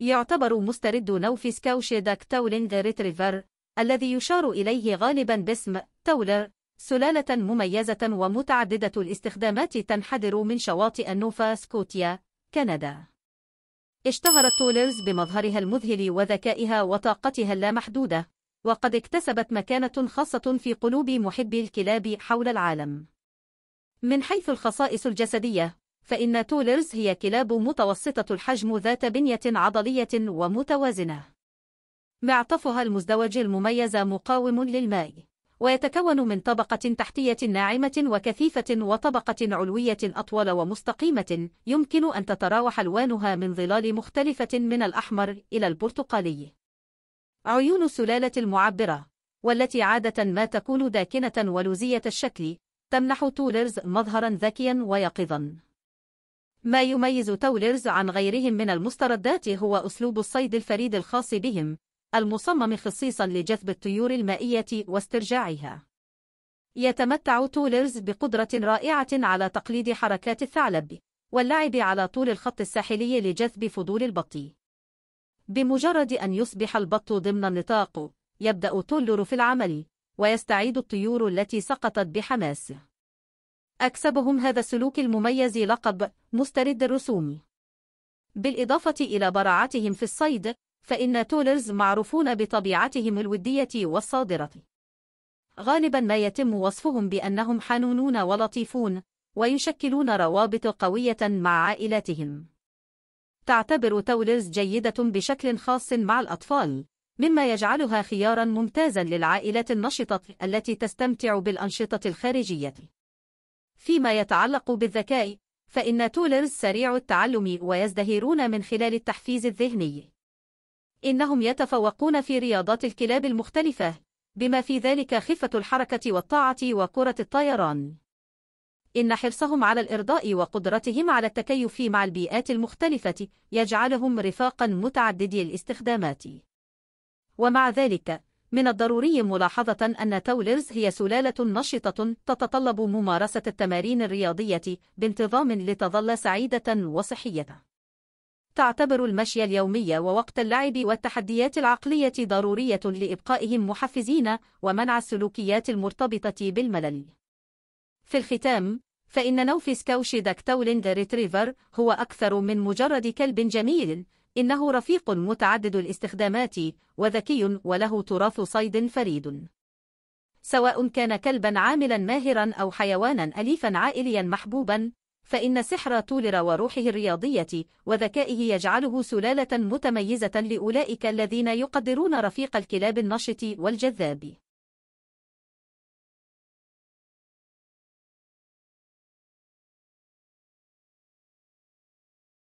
يعتبر مسترد سكاوش كاوشيداك تولينغ ريتريفر الذي يشار إليه غالبا باسم تولر سلالة مميزة ومتعددة الاستخدامات تنحدر من شواطئ نوفا سكوتيا كندا اشتهرت تولرز بمظهرها المذهل وذكائها وطاقتها اللامحدودة وقد اكتسبت مكانة خاصة في قلوب محبي الكلاب حول العالم من حيث الخصائص الجسدية فإن تولرز هي كلاب متوسطة الحجم ذات بنية عضلية ومتوازنة. معطفها المزدوج المميز مقاوم للماء، ويتكون من طبقة تحتية ناعمة وكثيفة وطبقة علوية أطول ومستقيمة، يمكن أن تتراوح ألوانها من ظلال مختلفة من الأحمر إلى البرتقالي. عيون السلالة المعبرة، والتي عادة ما تكون داكنة ولوزية الشكل، تمنح تولرز مظهرا ذكيا ويقظا. ما يميز تولرز عن غيرهم من المستردات هو أسلوب الصيد الفريد الخاص بهم المصمم خصيصا لجذب الطيور المائية واسترجاعها يتمتع تولرز بقدرة رائعة على تقليد حركات الثعلب واللعب على طول الخط الساحلي لجذب فضول البط بمجرد أن يصبح البط ضمن النطاق يبدأ تولر في العمل ويستعيد الطيور التي سقطت بحماس أكسبهم هذا السلوك المميز لقب مسترد الرسوم بالإضافة إلى براعتهم في الصيد فإن تولرز معروفون بطبيعتهم الودية والصادرة غالبا ما يتم وصفهم بأنهم حنونون ولطيفون ويشكلون روابط قوية مع عائلاتهم تعتبر تولرز جيدة بشكل خاص مع الأطفال مما يجعلها خيارا ممتازا للعائلات النشطة التي تستمتع بالأنشطة الخارجية فيما يتعلق بالذكاء، فإن تولرز سريع التعلم ويزدهرون من خلال التحفيز الذهني. إنهم يتفوقون في رياضات الكلاب المختلفة، بما في ذلك خفة الحركة والطاعة وكرة الطيران. إن حرصهم على الإرضاء وقدرتهم على التكيف مع البيئات المختلفة يجعلهم رفاقا متعددي الاستخدامات. ومع ذلك، من الضروري ملاحظة أن تولرز هي سلالة نشطة تتطلب ممارسة التمارين الرياضية بانتظام لتظل سعيدة وصحية. تعتبر المشي اليومي ووقت اللعب والتحديات العقلية ضرورية لإبقائهم محفزين ومنع السلوكيات المرتبطة بالملل. في الختام، فإن نوفي سكوشي داكتوليند ريتريفر هو أكثر من مجرد كلب جميل، إنه رفيق متعدد الاستخدامات وذكي وله تراث صيد فريد سواء كان كلبا عاملا ماهرا أو حيوانا أليفا عائليا محبوبا فإن سحر تولر وروحه الرياضية وذكائه يجعله سلالة متميزة لأولئك الذين يقدرون رفيق الكلاب النشط والجذاب